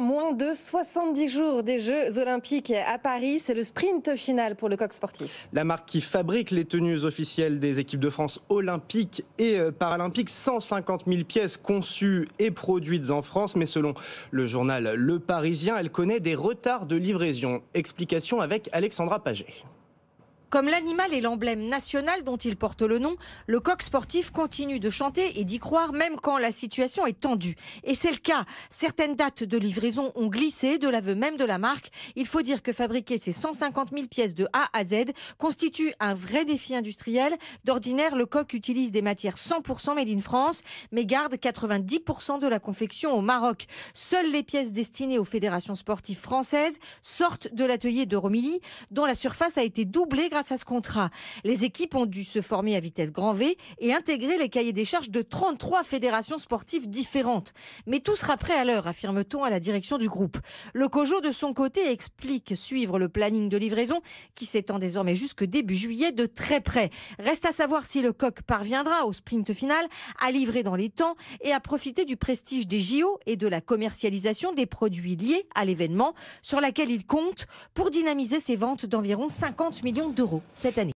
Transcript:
Moins de 70 jours des Jeux Olympiques à Paris, c'est le sprint final pour le coq sportif. La marque qui fabrique les tenues officielles des équipes de France olympiques et euh, paralympiques, 150 000 pièces conçues et produites en France, mais selon le journal Le Parisien, elle connaît des retards de livraison. Explication avec Alexandra Paget. Comme l'animal est l'emblème national dont il porte le nom, le coq sportif continue de chanter et d'y croire même quand la situation est tendue. Et c'est le cas. Certaines dates de livraison ont glissé de l'aveu même de la marque. Il faut dire que fabriquer ces 150 000 pièces de A à Z constitue un vrai défi industriel. D'ordinaire, le coq utilise des matières 100% made in France, mais garde 90% de la confection au Maroc. Seules les pièces destinées aux fédérations sportives françaises sortent de l'atelier de Romilly, dont la surface a été doublée grâce à ce contrat, les équipes ont dû se former à vitesse grand V et intégrer les cahiers des charges de 33 fédérations sportives différentes. Mais tout sera prêt à l'heure, affirme-t-on à la direction du groupe. Le COJO, de son côté, explique suivre le planning de livraison qui s'étend désormais jusque début juillet de très près. Reste à savoir si le coq parviendra au sprint final à livrer dans les temps et à profiter du prestige des JO et de la commercialisation des produits liés à l'événement sur laquelle il compte pour dynamiser ses ventes d'environ 50 millions d'euros cette année.